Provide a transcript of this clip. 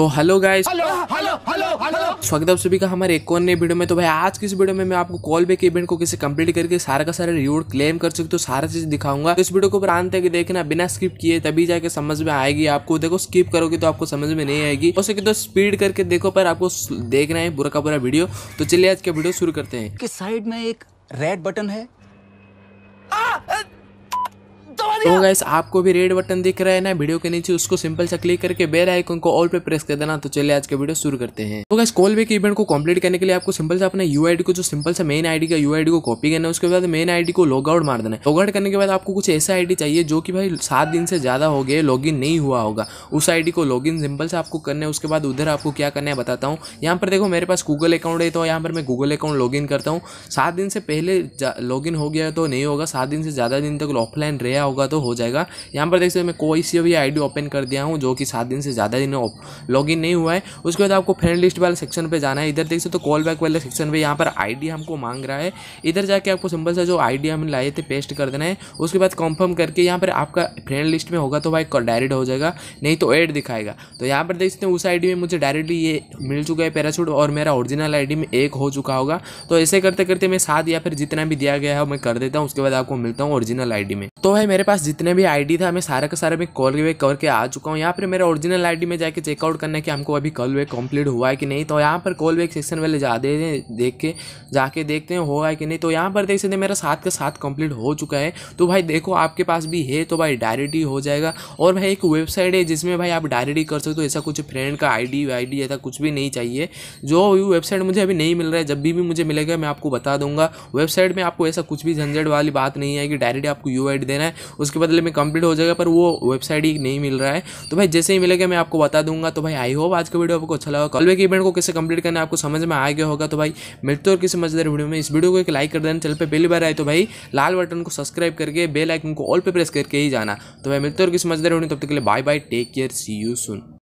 तो hello guys स्वागत है आप सभी का हमारे एक और नए वीडियो में तो भाई आज की इस वीडियो में मैं आपको कॉल बैक इवेंट को कैसे कंप्लीट करके सारा का सारा रिवॉर्ड क्लेम कर सकते हो तो सारा चीज दिखाऊंगा तो इस वीडियो को अंत तक देखना बिना स्किप किए तभी जाके समझ में आएगी आपको देखो स्किप करोगे तो आपको समझ में नहीं आएगी हो सके तो स्पीड करके देखो पर आपको देखना है बुरा का बुरा वीडियो तो चलिए आज का वीडियो शुरू करते हैं साइड में एक रेड बटन है तो गैस आपको भी रेड बटन दिख रहा है ना वीडियो के नीचे उसको सिंपल सा क्लिक करके बेल आइकन को ऑल पे प्रेस कर देना तो चलिए आज के वीडियो शुरू करते हैं तो गैस कॉल बैक इवेंट को कंप्लीट करने के लिए आपको सिंपल से अपने यू को जो सिंपल सा मेन आईडी का यू को कॉपी करना है उसके बाद मेन आईडी को लॉग आउट मार देना है लॉग आउट करने के बाद आपको कुछ ऐसा आईडी चाहिए जो कि भाई सात दिन से ज्यादा हो गए लॉग नहीं हुआ होगा उस आईडी को लॉग सिंपल से आपको करना है उसके बाद उधर आपको क्या करना है बताता हूँ यहाँ पर देखो मेरे पास गूगल अकाउंट है तो यहाँ पर मैं गूगल अकाउंट लॉग करता हूँ सात दिन से पहले लॉग हो गया तो नहीं होगा सात दिन से ज्यादा दिन तक ऑफलाइन रहा होगा होगा तो हो जाएगा यहाँ पर देख सकते मैं कोई सी भी आईडी ओपन कर दिया हूँ जो कि सात दिन से ज़्यादा दिन लॉग नहीं हुआ है उसके बाद आपको फ्रेंड लिस्ट वाले सेक्शन पर जाना है इधर देख सकते हो कॉल तो बैक वाले सेक्शन पर यहाँ पर आई हमको मांग रहा है इधर जाके आपको सिंपल सा जो आई हम लाए थे पेस्ट कर देना है उसके बाद कन्फर्म करके यहाँ पर आपका फ्रेंड लिस्ट में होगा तो भाई डायरेक्ट हो जाएगा नहीं तो एड दिखाएगा तो यहाँ पर देख सकते हैं उस आई में मुझे डायरेक्टली ये मिल चुका है पैराशूट और मेरा ओरिजिनल आई में एक हो चुका होगा तो ऐसे करते करते मैं साथ या फिर जितना भी दिया गया है मैं कर देता हूँ उसके बाद आपको मिलता हूँ ओरिजिनल आई में तो है मेरे पास पास जितने भी आईडी था मैं सारा का सारा मैं कॉल वे करके आ चुका हूँ यहाँ पर मेरा ओरिजिनल आईडी में जाके चेकआउट करना है कि हमको अभी कॉल वे कम्प्लीट हुआ है कि नहीं तो यहाँ पर कॉल वे सेक्शन वाले जा दे देख के जाके देखते हैं होगा कि नहीं तो यहाँ पर देख सकते मेरा साथ का साथ कम्प्लीट हो चुका है तो भाई देखो आपके पास भी है तो भाई डायरेक्ट हो जाएगा और भाई एक वेबसाइट है जिसमें भाई आप डायरेक्ट कर सकते हो ऐसा कुछ फ्रेंड का वाई डी ऐसा कुछ भी नहीं चाहिए जो वेबसाइट मुझे अभी नहीं मिल रहा है जब भी, मुझे मिलेगा मैं आपको बता दूंगा वेबसाइट में आपको ऐसा कुछ भी झंझट वाली बात नहीं है कि डायरेक्ट आपको यू देना है उसके बदले में कंप्लीट हो जाएगा पर वो वेबसाइट ही नहीं मिल रहा है तो भाई जैसे ही मिलेगा मैं आपको बता दूंगा तो भाई आई होप आज का वीडियो आपको अच्छा लगा कॉलवे के इवेंट को कैसे कंप्लीट करना आपको समझ में आ गया होगा तो भाई मिलते और किसी मजेदार वीडियो में इस वीडियो को एक लाइक कर देना चल पर पहली बार आए तो भाई लाल बटन को सब्सक्राइब करके बेल आइकन को ऑल पे प्रेस करके ही जाना तो भाई मिलते और किसी मजेदार वीडियो तब तक के लिए bye bye take care see you soon